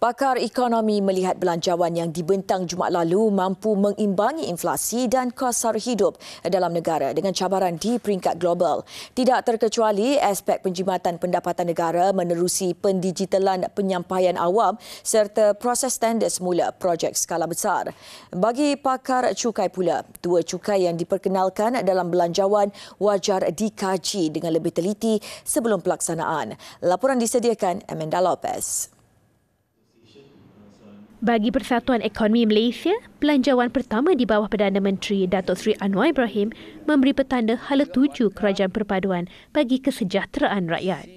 Pakar ekonomi melihat belanjawan yang dibentang Jumaat lalu mampu mengimbangi inflasi dan kos sara hidup dalam negara dengan cabaran di peringkat global. Tidak terkecuali aspek penjimatan pendapatan negara menerusi pendigitalan penyampaian awam serta proses tender semula projek skala besar. Bagi pakar cukai pula, dua cukai yang diperkenalkan dalam belanjawan wajar dikaji dengan lebih teliti sebelum pelaksanaan. Laporan disediakan Amanda Lopez. Bagi Persatuan Ekonomi Malaysia, pelanjawan pertama di bawah Perdana Menteri Datuk Seri Anwar Ibrahim memberi petanda hala tuju kerajaan perpaduan bagi kesejahteraan rakyat.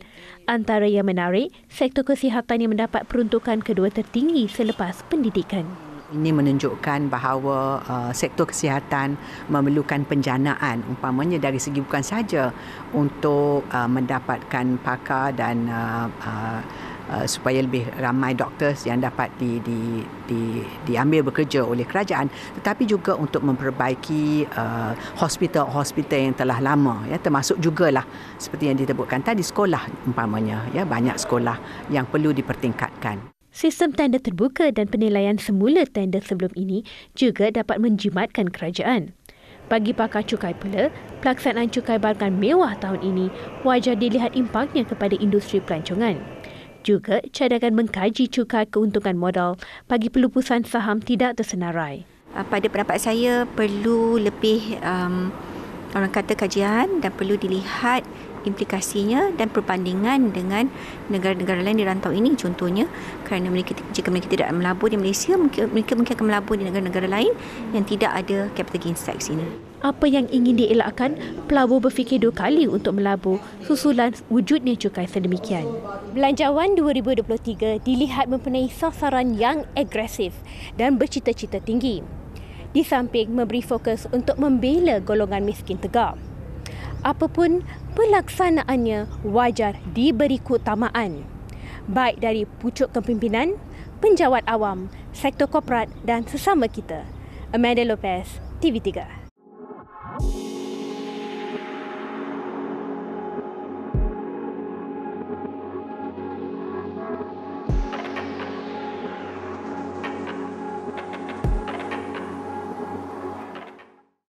Antara yang menarik, sektor kesihatan yang mendapat peruntukan kedua tertinggi selepas pendidikan. Ini menunjukkan bahawa uh, sektor kesihatan memerlukan penjanaan umpamanya dari segi bukan saja untuk uh, mendapatkan pakar dan uh, uh, Uh, supaya lebih ramai doktor yang dapat di, di, di, diambil bekerja oleh kerajaan tetapi juga untuk memperbaiki uh, hospital-hospital uh, yang telah lama ya termasuk lah seperti yang ditebutkan tadi sekolah umpamanya ya banyak sekolah yang perlu dipertingkatkan Sistem tender terbuka dan penilaian semula tender sebelum ini juga dapat menjimatkan kerajaan. Bagi pakar cukai pula, pelaksanaan cukai barangan mewah tahun ini wajar dilihat impaknya kepada industri pelancongan. Juga, cadangan mengkaji cukai keuntungan modal bagi pelupusan saham tidak tersenarai. Ah, pada pendapat saya, perlu lebih um, orang kata kajian dan perlu dilihat implikasinya dan perbandingan dengan negara-negara lain di rantau ini contohnya kerana mereka jika mereka tidak melabur di Malaysia mungkin mereka mungkin akan melabur di negara-negara lain yang tidak ada capital gains tax ini. Apa yang ingin dielakkan, pelabur berfikir dua kali untuk melabur susulan wujudnya cukai sedemikian. Belanjawan 2023 dilihat mempunyai sasaran yang agresif dan bercita-cita tinggi. Di samping memberi fokus untuk membela golongan miskin tegak apapun pelaksanaannya wajar diberi keutamaan baik dari pucuk kepimpinan, penjawat awam, sektor korporat dan sesama kita. Amanda Lopez, TV3.